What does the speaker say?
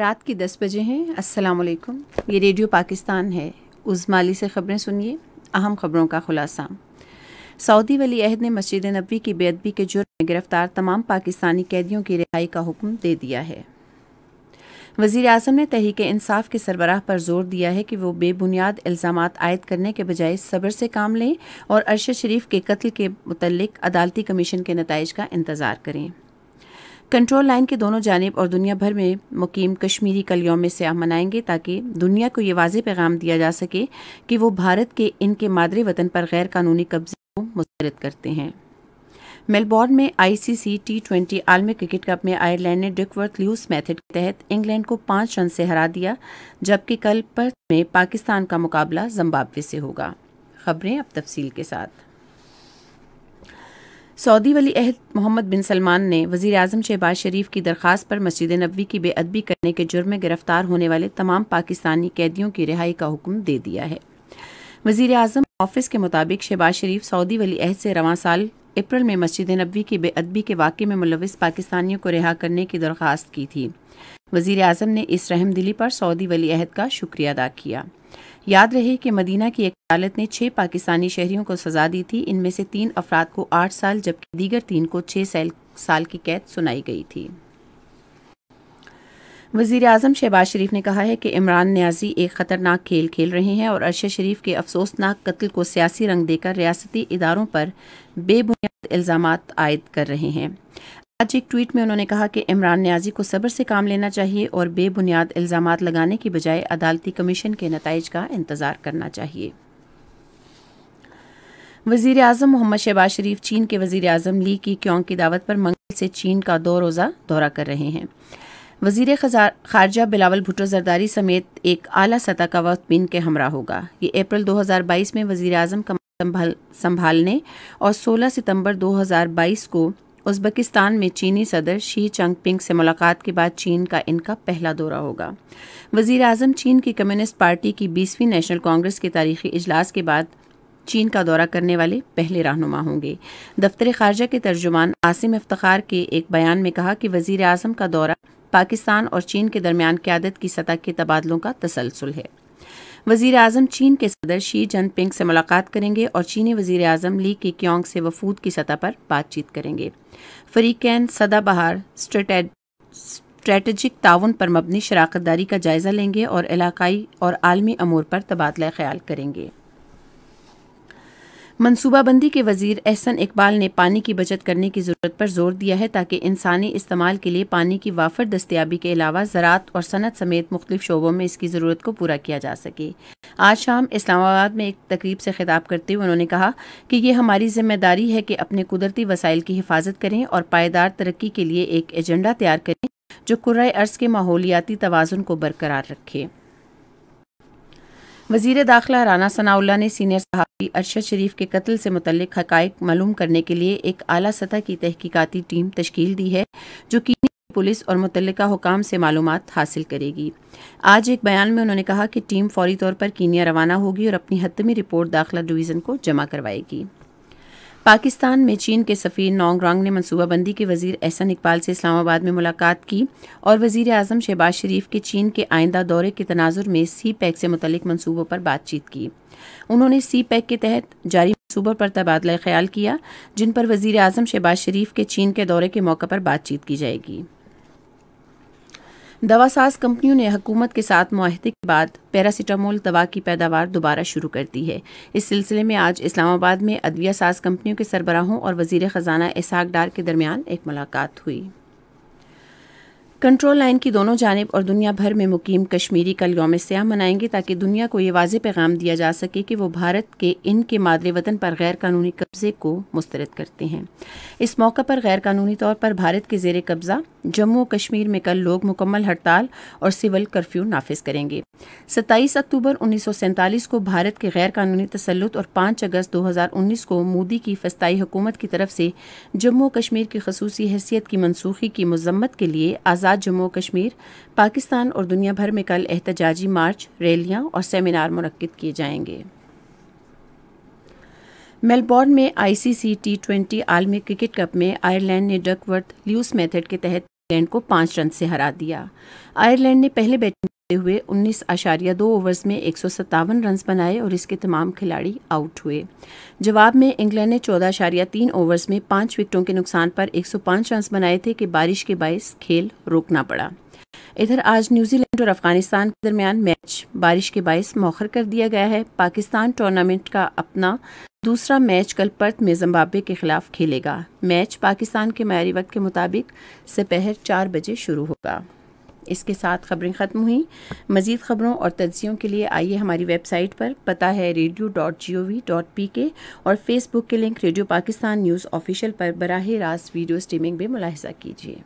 रात के दस बजे हैं अस्सलाम वालेकुम ये रेडियो पाकिस्तान है उजमाली से ख़बरें सुनिए अहम ख़बरों का खुलासा सऊदी वली अहद ने मस्जिद नबी की बेदबी के जुर्म में गिरफ्तार तमाम पाकिस्तानी कैदियों की रिहाई का हुक्म दे दिया है वजीर अजम ने तहरीक इंसाफ के सरबराह पर जोर दिया है कि वो बेबुनियाद इल्ज़ाम आयद करने के बजाय सब्र से काम लें और अरशद शरीफ के कत्ल के मतलब अदालती कमीशन के नतज का इंतज़ार करें कंट्रोल लाइन के दोनों जानब और दुनिया भर में मुकीम कश्मीरी कल योम सयाह मनाएंगे ताकि दुनिया को ये वाज पैगाम दिया जा सके कि वो भारत के इनके मादरे वतन पर गैर कानूनी कब्जे को मुस्रद करते हैं मेलबोर्न में आईसीसी टी ट्वेंटी आलमी क्रिकेट कप में आयरलैंड ने डिकवर्थ ल्यूस मेथड के तहत इंग्लैंड को पाँच रन से हरा दिया जबकि कल पर्थ में पाकिस्तान का मुकाबला जिम्बाब्वे से होगा खबरें अब तफसील के साथ सऊदी वली अहद मोहम्मद बिन सलमान ने वजी अजम शहबाज शरीफ की दरख्वास्त पर मस्जिद नबी की बेअदबी करने के जुर्म में गिरफ्तार होने वाले तमाम पाकिस्तानी कैदियों की रिहाई का हुक्म दे दिया है वजीर अजम ऑफिस के मुताबिक शहबाज शरीफ सऊदी वली अहद से रवा साल अप्रैल में मस्जिद नबी की बेअदबी के वाक़े में मुलविस पाकिस्तानियों को रिहा करने की दरख्वास्त की थी वजीर अजम ने इस रहम दिली पर सऊदी वली अहद का शुक्रिया अदा किया याद रहे कि मदीना की एक अदालत ने छः पाकिस्तानी शहरियों को सजा दी थी इनमें से तीन अफराद को आठ साल जबकि दीगर तीन को छः साल की कैद सुनाई गई थी वजीर अजम शहबाज शरीफ ने कहा है कि इमरान न्याजी एक ख़तरनाक खेल खेल रहे हैं और अरशद शरीफ के अफसोसनाक कत्ल को सियासी रंग देकर रियासती इदारों पर बेबुनियाद इल्ज़ाम आयद कर रहे हैं आज एक ट्वीट में उन्होंने कहा कि इमरान न्याजी को सब्र से काम लेना चाहिए और बेबुनियाद इल्ज़ाम लगाने की बजाय अदालती कमीशन के नतज का इंतज़ार करना चाहिए वजीर अजम मोहम्मद शहबाज शरीफ चीन के वजीर अजम ली की क्योंग की दावत पर मंगल से चीन का दो रोज़ा दौरा कर रहे हैं वजीर खारजा बिलावल भुट्टो जरदारी समेत एक अली सतह का वक्त बिन के हमरा होगा ये अप्रैल 2022 में वजीर अजम का संभालने और 16 सितंबर 2022 को उज्बकिस्तान में चीनी सदर शी चंगपिंग से मुलाकात के बाद चीन का इनका पहला दौरा होगा वजीर अजम चीन की कम्युनिस्ट पार्टी की बीसवीं नेशनल कांग्रेस के तारीखी इजलास के बाद चीन का दौरा करने वाले पहले रहनुमा होंगे दफ्तर खारजा के तर्जुमान आसिम इफ्तार के एक बयान में कहा कि वजीर अजम का दौरा पाकिस्तान और चीन के दरमियान क्यादत की सतह के तबादलों का तसलसल है वजीर अजम चीन के सदर शी जनपिंग से मुलाकात करेंगे और चीनी वजीर अजम ली के क्योंग से वफूद की सतह पर बातचीत करेंगे फरीकैन सदाबहार स्ट्रेटजिक ताउन पर मबनी शराकत दारी का जायज़ा लेंगे और इलाकई और आलमी अमूर पर तबादला ख्याल करेंगे मनसूबाबंदी के वजीर एहसन इकबाल ने पानी की बचत करने की ज़रूरत पर जोर दिया है ताकि इंसानी इस्तेमाल के लिए पानी की वाफर दस्तियाबी के अलावा ज़रात और सनत समेत मुख्तु शोबों में इसकी ज़रूरत को पूरा किया जा सके आज शाम इस्लामाबाद में एक तकरीब से खिताब करते हुए उन्होंने कहा कि यह हमारी जिम्मेदारी है कि अपने कुदरती वसाइल की हिफाजत करें और पायदार तरक्की के लिए एक एजेंडा तैयार करें जो कुर अर्ज़ के माहौलियाती तोज़ुन को बरकरार रखे वजीर दाखिला राना सनाउल्ला ने सीनियर सहाफ़ी अरशद शरीफ के कत्ल से मुतलक हकायक मालूम करने के लिए एक अली सतह की तहकीकती टीम तश्कील दी है जो कि पुलिस और मुतल हुकाम से मालूम हासिल करेगी आज एक बयान में उन्होंने कहा कि टीम फौरी तौर पर कीनिया रवाना होगी और अपनी हतमी रिपोर्ट दाखिला डिवीज़न को जमा करवाएगी पाकिस्तान में चीन के सफ़ीर नोंगरांग ने मनसूबाबंदी के वजीर एहसन इकबाल से इस्लामाबाद में मुलाकात की और वजीर अजम शहबाज शरीफ के चीन के आइंदा दौरे के तनाजुर में सी पैक से मुतलिक मनसूबों पर बातचीत की उन्होंने सी पैक के तहत जारी मनसूबों पर तबादला ख्याल किया जिन पर वजीर अजम शहबाज शरीफ के चीन के दौरे के मौके पर बातचीत की जाएगी दवा साज कंपनियों ने हुकूमत के साथ माहदे के बाद पैरासीटामोल दवा की पैदावार दोबारा शुरू कर दी है इस सिलसिले में आज इस्लामाबाद में अदविया साज कंपनियों के सरबराहों और वजीर ख़जाना इसहाक डार के दरमियान एक मुलाकात हुई कंट्रोल लाइन की दोनों जानब और दुनिया भर में मुकीम कश्मीरी कल योम स्याह मनाएंगे ताकि दुनिया को ये वाज पैगाम दिया जा सके कि वो भारत के इनके मादरे वतन पर गैर कानूनी कब्ज़े को मुस्तरद करते हैं इस मौके पर गैर कानूनी तौर पर भारत के जेर कब्ज़ा जम्मू कश्मीर में कल लोग मुकम्मल हड़ताल और सिविल कर्फ्यू नाफिज करेंगे 27 अक्टूबर 1947 को भारत के गैर कानूनी तसलुत और 5 अगस्त 2019 को मोदी की फस्ताई हुकूमत की तरफ से जम्मू कश्मीर की खसूसी हैसियत की मनसूखी की मजम्मत के लिए आज़ाद जम्मू कश्मीर पाकिस्तान और दुनिया भर में कल एहतजाजी मार्च रैलियां और सेमिनार मनद किए जाएंगे मेलबोर्न में आईसीसी टी ट्वेंटी आलमी क्रिकेट कप में आयरलैंड ने डकवर्थ ल्यूस मेथड के तहत इंग्लैंड को पाँच रन से हरा दिया आयरलैंड ने पहले बैटिंग करते हुए उन्नीस आशारिया दो ओवर्स में एक रन बनाए और इसके तमाम खिलाड़ी आउट हुए जवाब में इंग्लैंड ने चौदह आशारिया तीन ओवर्स में पाँच विकेटों के नुकसान पर 105 रन बनाए थे कि बारिश के बायस खेल रोकना पड़ा इधर आज न्यूजीलैंड और अफगानिस्तान के दरमियान मैच बारिश के बायस मौखर कर दिया गया है पाकिस्तान टूर्नामेंट का अपना दूसरा मैच कल पर्थ में जिम्बाब्वे के खिलाफ खेलेगा मैच पाकिस्तान के मायरी वक्त के मुताबिक दोपहर चार बजे शुरू होगा इसके साथ खबरें ख़त्म हुई मज़ीद ख़बरों और तजियों के लिए आइए हमारी वेबसाइट पर पता है radio dot G O V dot P K और फेसबुक के link radio Pakistan news official पर बरह रास्त वीडियो स्ट्रीमिंग भी मुलाहजा कीजिए